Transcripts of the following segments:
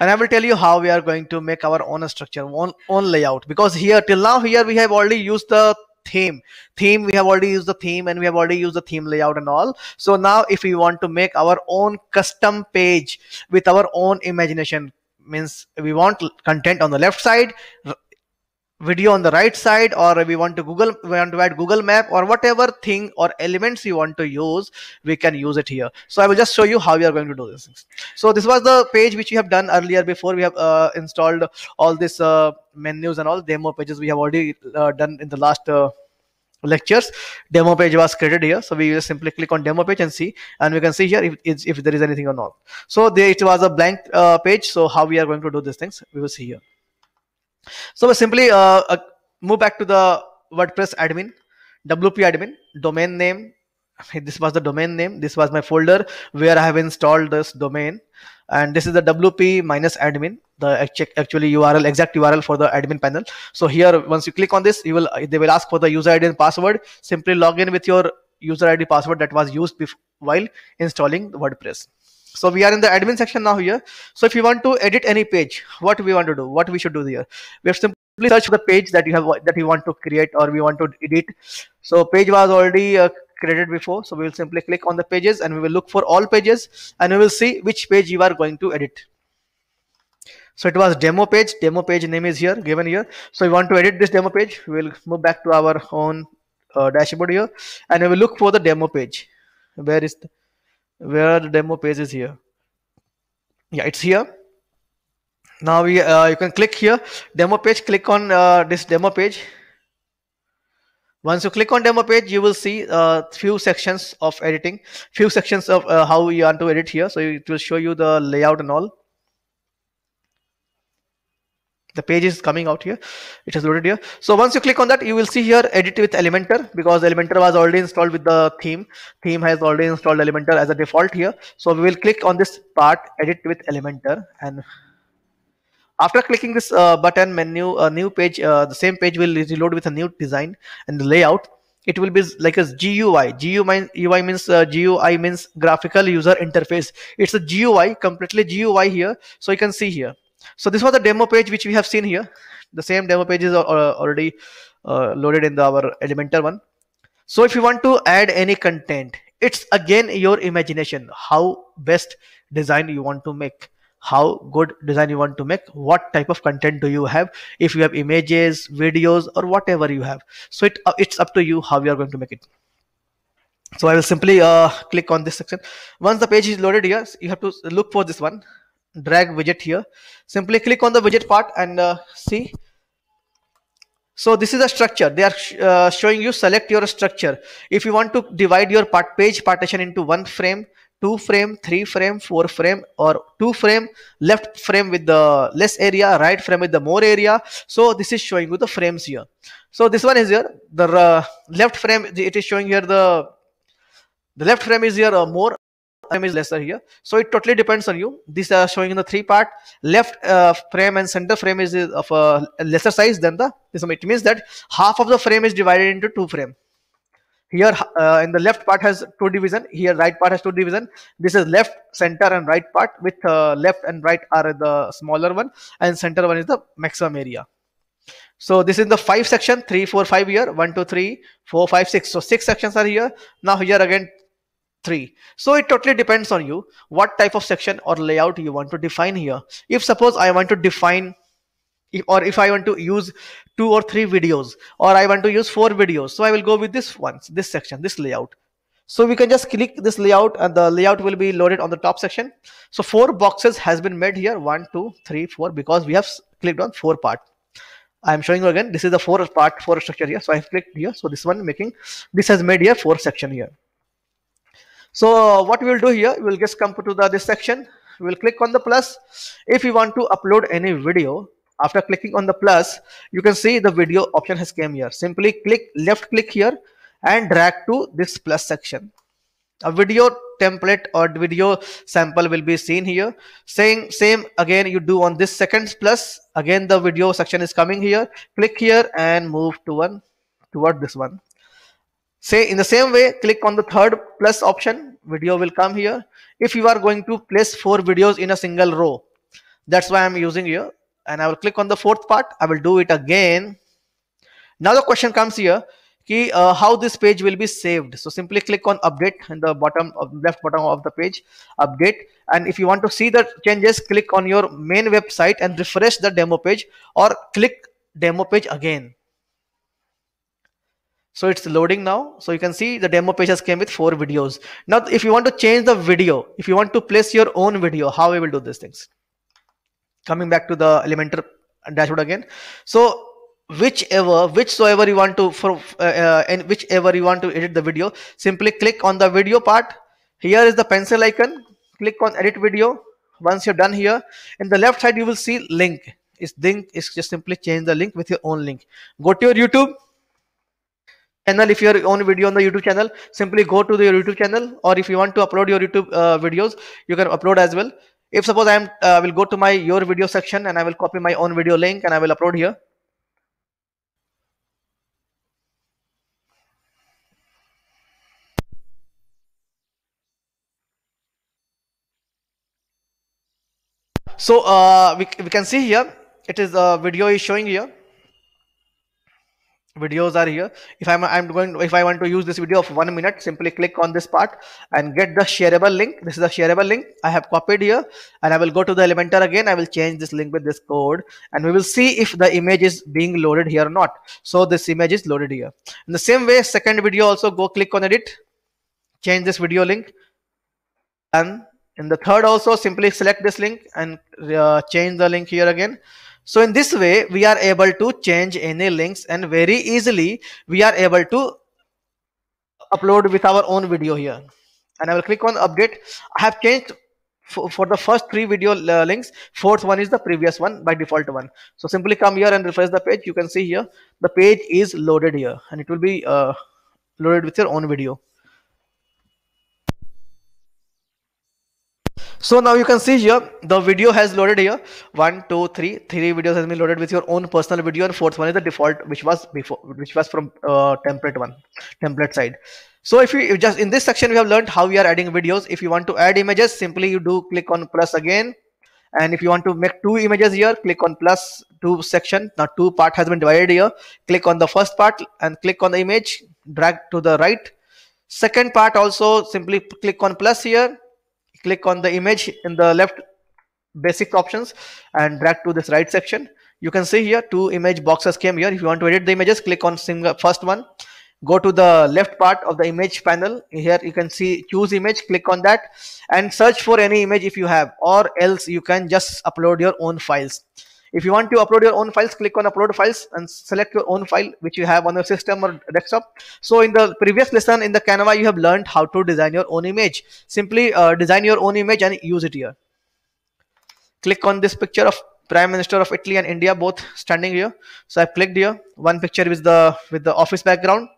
and i will tell you how we are going to make our own structure own, own layout because here till now here we have already used the theme theme we have already used the theme and we have already used the theme layout and all so now if we want to make our own custom page with our own imagination means we want content on the left side video on the right side or we want to google we want to add google map or whatever thing or elements you want to use we can use it here so i will just show you how we are going to do these things so this was the page which we have done earlier before we have uh, installed all this uh, menus and all demo pages we have already uh, done in the last uh, lectures demo page was created here so we just simply click on demo page and see and we can see here if if there is anything or not so there it was a blank uh, page so how we are going to do these things we will see here so simply uh, uh, move back to the WordPress admin, WP admin, domain name. This was the domain name. This was my folder where I have installed this domain. And this is the WP minus admin, the actually URL, exact URL for the admin panel. So here, once you click on this, you will they will ask for the user ID and password. Simply log in with your user ID password that was used while installing WordPress so we are in the admin section now here so if you want to edit any page what we want to do what we should do here we have simply search the page that you have that you want to create or we want to edit so page was already uh, created before so we will simply click on the pages and we will look for all pages and we will see which page you are going to edit so it was demo page demo page name is here given here so we want to edit this demo page we will move back to our own uh, dashboard here and we will look for the demo page where is the where the demo page is here yeah it's here now we uh, you can click here demo page click on uh, this demo page once you click on demo page you will see uh, few sections of editing few sections of uh, how you want to edit here so it will show you the layout and all the page is coming out here it has loaded here so once you click on that you will see here edit with elementor because elementor was already installed with the theme theme has already installed elementor as a default here so we will click on this part edit with elementor and after clicking this uh, button menu a uh, new page uh, the same page will reload with a new design and layout it will be like a GUI. GUI means uh, GUI means graphical user interface. It's a GUI, completely GUI here. So you can see here so this was the demo page which we have seen here the same demo page is already uh, loaded in the, our elementor one so if you want to add any content it's again your imagination how best design you want to make how good design you want to make what type of content do you have if you have images videos or whatever you have so it uh, it's up to you how you are going to make it so i will simply uh, click on this section once the page is loaded here you have to look for this one drag widget here simply click on the widget part and uh, see so this is a structure they are sh uh, showing you select your structure if you want to divide your part page partition into one frame two frame three frame four frame or two frame left frame with the less area right frame with the more area so this is showing you the frames here so this one is here the uh, left frame it is showing here the the left frame is here uh, more Frame is lesser here so it totally depends on you these are showing in the three part left uh, frame and center frame is uh, of a lesser size than the this one. it means that half of the frame is divided into two frame here uh, in the left part has two division here right part has two division this is left center and right part with uh, left and right are the smaller one and center one is the maximum area so this is the five section three four five here one two three four five six so six sections are here now here again 3 so it totally depends on you what type of section or layout you want to define here if suppose i want to define or if i want to use two or three videos or i want to use four videos so i will go with this one, this section this layout so we can just click this layout and the layout will be loaded on the top section so four boxes has been made here one two three four because we have clicked on four part I'm showing you again. This is the four part four structure here. So I've clicked here. So this one making this has made here four section here. So what we will do here, we will just come to the this section. We will click on the plus. If you want to upload any video, after clicking on the plus, you can see the video option has came here. Simply click left click here and drag to this plus section. A video template or video sample will be seen here. Saying same again you do on this second plus. Again the video section is coming here. Click here and move to one toward this one. Say in the same way, click on the third plus option, video will come here. If you are going to place four videos in a single row, that's why I'm using here. And I will click on the fourth part. I will do it again. Now the question comes here, ki, uh, how this page will be saved. So simply click on update in the bottom of left bottom of the page, update. And if you want to see the changes, click on your main website and refresh the demo page or click demo page again so it's loading now so you can see the demo pages came with four videos now if you want to change the video if you want to place your own video how we will do these things coming back to the elementor dashboard again so whichever whichsoever you want to for uh, uh, and whichever you want to edit the video simply click on the video part here is the pencil icon click on edit video once you're done here in the left side you will see link is link is just simply change the link with your own link go to your youtube channel if your own video on the youtube channel simply go to your youtube channel or if you want to upload your youtube uh, videos you can upload as well if suppose i am uh, will go to my your video section and i will copy my own video link and i will upload here so uh, we, we can see here it is a uh, video is showing here videos are here if i'm i'm going if i want to use this video of one minute simply click on this part and get the shareable link this is the shareable link i have copied here and i will go to the elementor again i will change this link with this code and we will see if the image is being loaded here or not so this image is loaded here in the same way second video also go click on edit change this video link and in the third also simply select this link and uh, change the link here again so in this way, we are able to change any links and very easily we are able to upload with our own video here. And I will click on update. I have changed for, the first three video uh, links. Fourth one is the previous one by default one. So simply come here and refresh the page. You can see here the page is loaded here and it will be uh, loaded with your own video. so now you can see here the video has loaded here one two three three videos has been loaded with your own personal video and fourth one is the default which was before which was from uh, template one template side so if you just in this section we have learned how we are adding videos if you want to add images simply you do click on plus again and if you want to make two images here click on plus two section now two part has been divided here click on the first part and click on the image drag to the right second part also simply click on plus here click on the image in the left basic options and drag to this right section you can see here two image boxes came here if you want to edit the images click on single first one go to the left part of the image panel here you can see choose image click on that and search for any image if you have or else you can just upload your own files if you want to upload your own files, click on upload files and select your own file which you have on your system or desktop. So in the previous lesson in the Canva, you have learned how to design your own image. Simply uh, design your own image and use it here. Click on this picture of Prime Minister of Italy and India both standing here. So I clicked here. One picture with the with the office background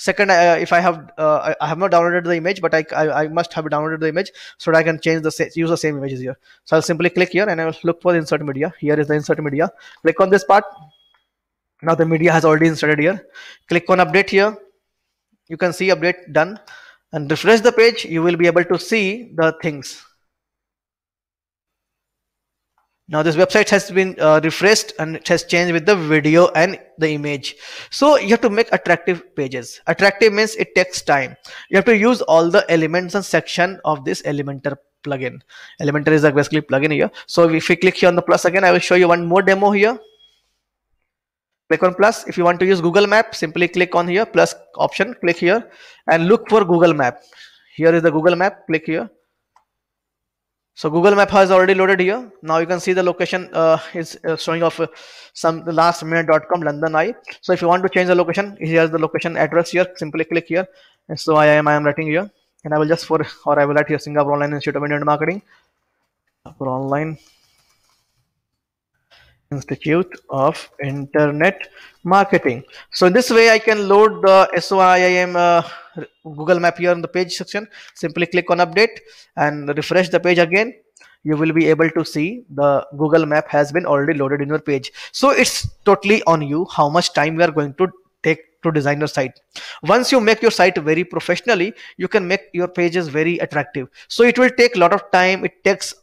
second uh, if i have uh, i have not downloaded the image but I, I, I must have downloaded the image so that i can change the use the same images here so i'll simply click here and i will look for the insert media here is the insert media click on this part now the media has already inserted here click on update here you can see update done and refresh the page you will be able to see the things now this website has been uh, refreshed and it has changed with the video and the image so you have to make attractive pages attractive means it takes time you have to use all the elements and section of this elementor plugin elementor is basically plugin here so if we click here on the plus again i will show you one more demo here click on plus if you want to use google map simply click on here plus option click here and look for google map here is the google map click here so Google Map has already loaded here. Now you can see the location uh, is uh, showing of uh, some lastminute.com London I. So if you want to change the location, here's the location address here. Simply click here. And so I am I am writing here, and I will just for or I will write here Singapore Online Institute of Internet Marketing. Singapore Online Institute of Internet Marketing. So in this way, I can load the SOIIM uh, Google map here in the page section. Simply click on update and refresh the page again. You will be able to see the Google map has been already loaded in your page. So it's totally on you how much time you are going to take to design your site. Once you make your site very professionally, you can make your pages very attractive. So it will take a lot of time. It takes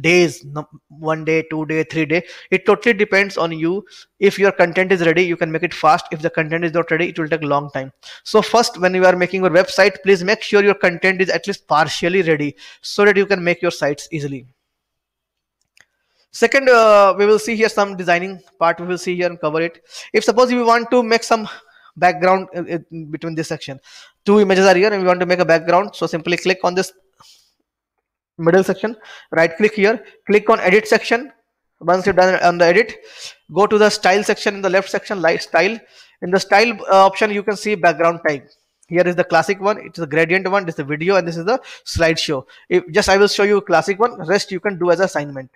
days one day two day three day it totally depends on you if your content is ready you can make it fast if the content is not ready it will take long time so first when you are making your website please make sure your content is at least partially ready so that you can make your sites easily second uh, we will see here some designing part we will see here and cover it if suppose you want to make some background uh, uh, between this section two images are here and we want to make a background so simply click on this middle section right click here click on edit section once you've done on the edit go to the style section in the left section like style in the style uh, option you can see background type here is the classic one it is the gradient one this is the video and this is the slideshow if just i will show you classic one rest you can do as assignment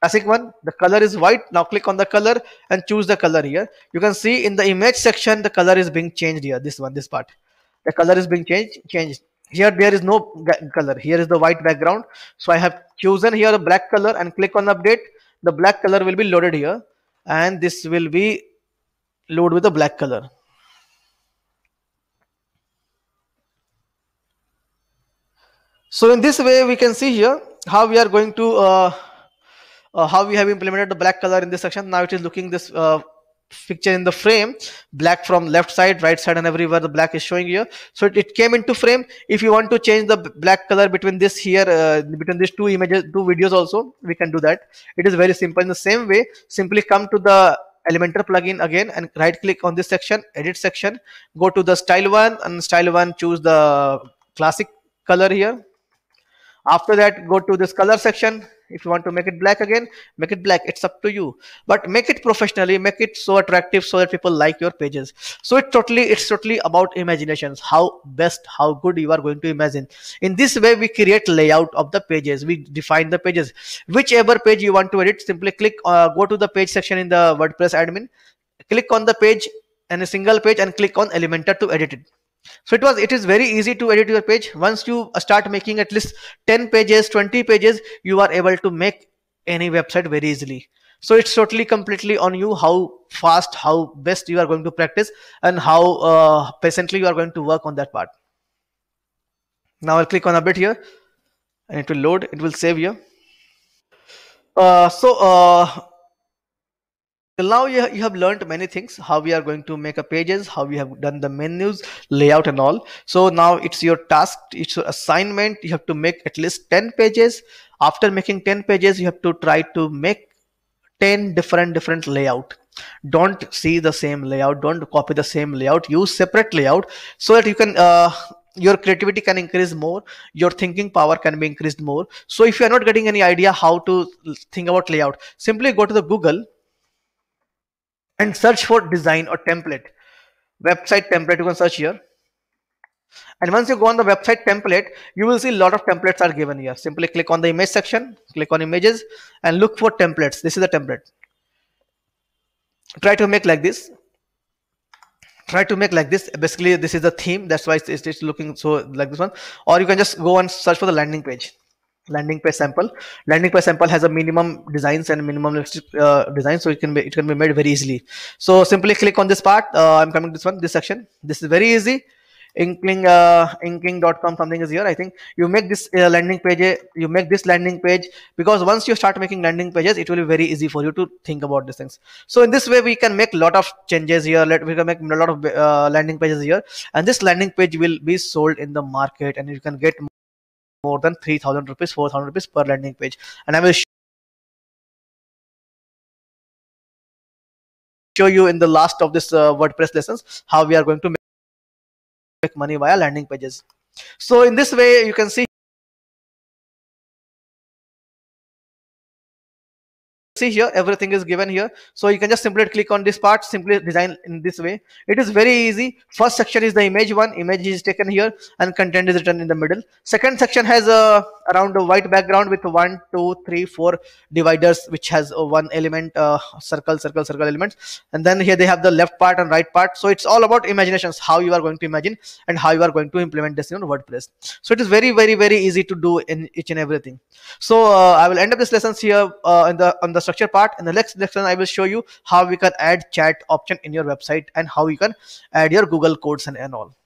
classic one the color is white now click on the color and choose the color here you can see in the image section the color is being changed here this one this part the color is being changed changed here there is no color here is the white background so i have chosen here a black color and click on update the black color will be loaded here and this will be load with a black color so in this way we can see here how we are going to uh, uh, how we have implemented the black color in this section now it is looking this uh, picture in the frame black from left side right side and everywhere the black is showing here so it, it came into frame if you want to change the black color between this here uh, between these two images two videos also we can do that it is very simple in the same way simply come to the Elementor plugin again and right click on this section edit section go to the style one and style one choose the classic color here after that go to this color section if you want to make it black again make it black it's up to you but make it professionally make it so attractive so that people like your pages so it totally it's totally about imaginations how best how good you are going to imagine in this way we create layout of the pages we define the pages whichever page you want to edit simply click uh, go to the page section in the wordpress admin click on the page and a single page and click on elementor to edit it so it was it is very easy to edit your page once you start making at least 10 pages 20 pages you are able to make any website very easily so it's totally completely on you how fast how best you are going to practice and how uh, patiently you are going to work on that part now i'll click on a bit here and it will load it will save you uh, so uh, Till now you, you have learned many things, how we are going to make a pages, how we have done the menus, layout and all. So now it's your task, it's your assignment. You have to make at least 10 pages. After making 10 pages, you have to try to make 10 different different layout don't see the same layout don't copy the same layout use separate layout so that you can uh, your creativity can increase more your thinking power can be increased more so if you are not getting any idea how to think about layout simply go to the google and search for design or template website template you can search here and once you go on the website template you will see a lot of templates are given here simply click on the image section click on images and look for templates this is the template try to make like this try to make like this basically this is the theme that's why it's, it's looking so like this one or you can just go and search for the landing page landing page sample landing page sample has a minimum designs and minimum uh, design so it can be it can be made very easily so simply click on this part uh, i'm coming to this one this section this is very easy inkling uh, com something is here i think you make this uh, landing page you make this landing page because once you start making landing pages it will be very easy for you to think about these things so in this way we can make a lot of changes here let we can make a lot of uh, landing pages here and this landing page will be sold in the market and you can get more than 3000 rupees 4000 rupees per landing page and i will show you in the last of this uh, wordpress lessons how we are going to make money via landing pages so in this way you can see see here everything is given here so you can just simply click on this part simply design in this way it is very easy first section is the image one image is taken here and content is written in the middle second section has a around a white background with one two three four dividers which has uh, one element uh, circle circle circle elements and then here they have the left part and right part so it's all about imaginations how you are going to imagine and how you are going to implement this in wordpress so it is very very very easy to do in each and everything so uh, i will end up this lesson here uh, in the on the structure part in the next lesson i will show you how we can add chat option in your website and how you can add your google codes and, and all